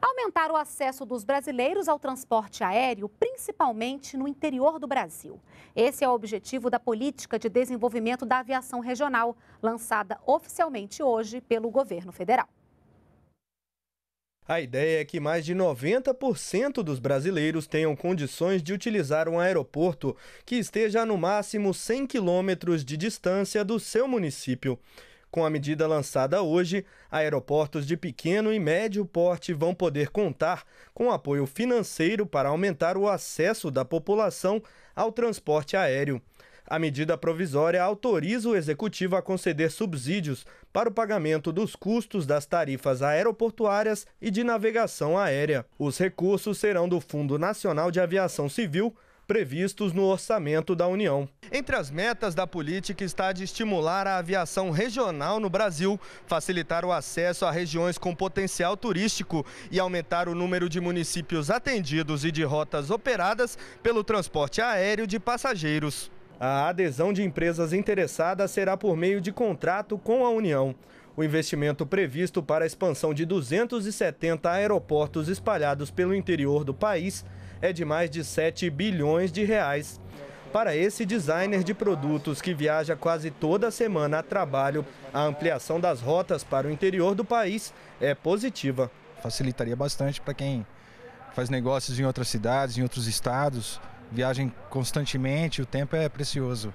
aumentar o acesso dos brasileiros ao transporte aéreo, principalmente no interior do Brasil. Esse é o objetivo da Política de Desenvolvimento da Aviação Regional, lançada oficialmente hoje pelo governo federal. A ideia é que mais de 90% dos brasileiros tenham condições de utilizar um aeroporto que esteja a no máximo 100 quilômetros de distância do seu município. Com a medida lançada hoje, aeroportos de pequeno e médio porte vão poder contar com apoio financeiro para aumentar o acesso da população ao transporte aéreo. A medida provisória autoriza o executivo a conceder subsídios para o pagamento dos custos das tarifas aeroportuárias e de navegação aérea. Os recursos serão do Fundo Nacional de Aviação Civil previstos no orçamento da União. Entre as metas da política está a de estimular a aviação regional no Brasil, facilitar o acesso a regiões com potencial turístico e aumentar o número de municípios atendidos e de rotas operadas pelo transporte aéreo de passageiros. A adesão de empresas interessadas será por meio de contrato com a União. O investimento previsto para a expansão de 270 aeroportos espalhados pelo interior do país é de mais de 7 bilhões de reais. Para esse designer de produtos que viaja quase toda semana a trabalho, a ampliação das rotas para o interior do país é positiva. Facilitaria bastante para quem faz negócios em outras cidades, em outros estados, viaja constantemente, o tempo é precioso.